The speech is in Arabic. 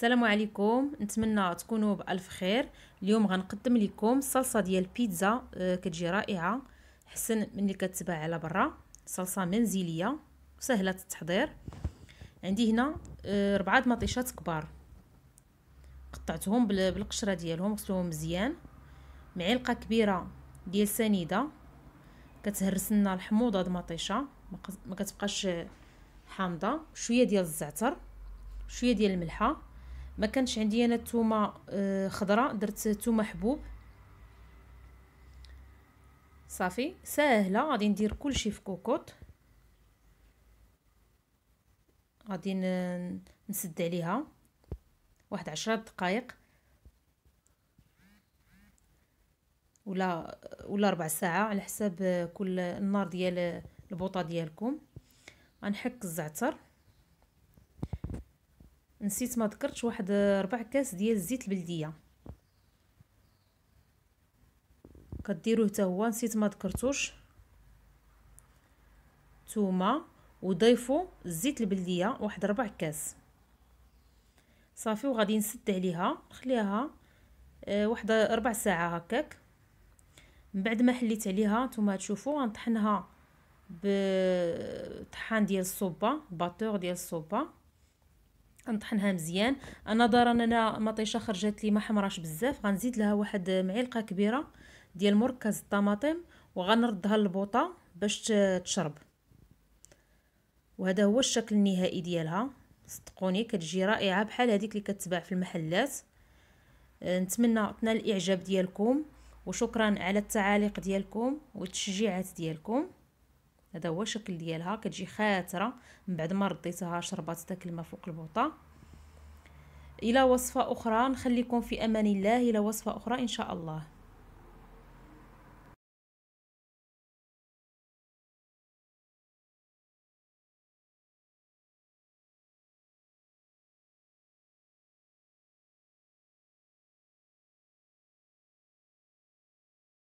السلام عليكم نتمنى تكونوا بالف خير اليوم غنقدم لكم صلصه ديال البيتزا آه، كتجي رائعه حسن من اللي كتباع على برا صلصه منزليه وسهله التحضير عندي هنا آه، ربعه مطيشات كبار قطعتهم بالقشره ديالهم غسلوهم مزيان معلقه كبيره ديال سنيده كتهرس لنا الحموضه المطيشه ما كتبقاش حامضه شويه ديال الزعتر شويه ديال الملحه ما كانش عندي انا الثومه آه، خضراء درت ثومه حبوب صافي ساهله غادي ندير كلشي في كوكوط غادي نسد عليها واحد عشرة دقائق ولا ولا ربع ساعه على حساب كل النار ديال البوطه ديالكم غنحك الزعتر نسيت ما ذكرتش واحد ربع كاس ديال الزيت البلديه كديروه حتى هو نسيت ما ذكرتوش ثومه وضيفوا الزيت البلديه واحد ربع كاس صافي وغادي نسد عليها نخليها آه، واحد ربع ساعه هكاك من بعد ما حليت عليها نتوما تشوفوا غنطحنها بطحان ديال الصوبه باتور ديال الصوبه كنطحنها مزيان انا دار اننا مطيشه خرجت لي ما حمراش بزاف غنزيد لها واحد معلقه كبيره ديال مركز الطماطم وغنردها للبوطه باش تشرب وهذا هو الشكل النهائي ديالها صدقوني كتجي رائعه بحال هذيك اللي كتباع في المحلات أه، نتمنى تنال الاعجاب ديالكم وشكرا على التعاليق ديالكم والتشجيعات ديالكم هذا هو الشكل ديالها كتجي خاتره من بعد ما رديتها شربات داك الماء فوق البوطه الى وصفه اخرى نخليكم في امان الله الى وصفه اخرى ان شاء الله